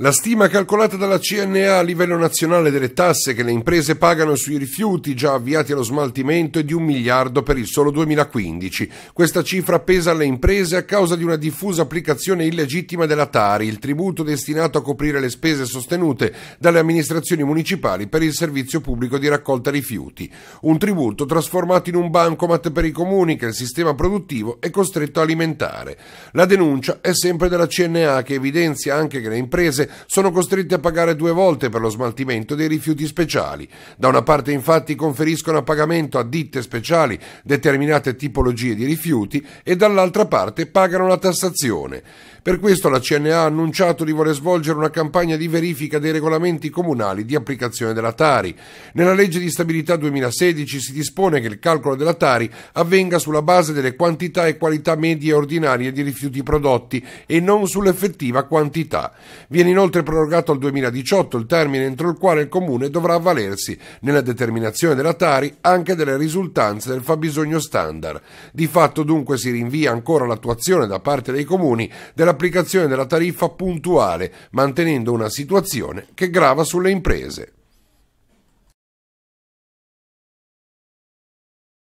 La stima calcolata dalla CNA a livello nazionale delle tasse che le imprese pagano sui rifiuti già avviati allo smaltimento è di un miliardo per il solo 2015. Questa cifra pesa alle imprese a causa di una diffusa applicazione illegittima della Tari, il tributo destinato a coprire le spese sostenute dalle amministrazioni municipali per il servizio pubblico di raccolta rifiuti. Un tributo trasformato in un bancomat per i comuni che il sistema produttivo è costretto a alimentare. La denuncia è sempre della CNA che evidenzia anche che le imprese sono costrette a pagare due volte per lo smaltimento dei rifiuti speciali. Da una parte infatti conferiscono a pagamento a ditte speciali determinate tipologie di rifiuti e dall'altra parte pagano la tassazione. Per questo la CNA ha annunciato di voler svolgere una campagna di verifica dei regolamenti comunali di applicazione della Tari. Nella legge di stabilità 2016 si dispone che il calcolo della Tari avvenga sulla base delle quantità e qualità medie ordinarie di rifiuti prodotti e non sull'effettiva quantità. Viene in inoltre prorogato al 2018 il termine entro il quale il Comune dovrà avvalersi nella determinazione della Tari anche delle risultanze del fabbisogno standard. Di fatto dunque si rinvia ancora l'attuazione da parte dei Comuni dell'applicazione della tariffa puntuale, mantenendo una situazione che grava sulle imprese.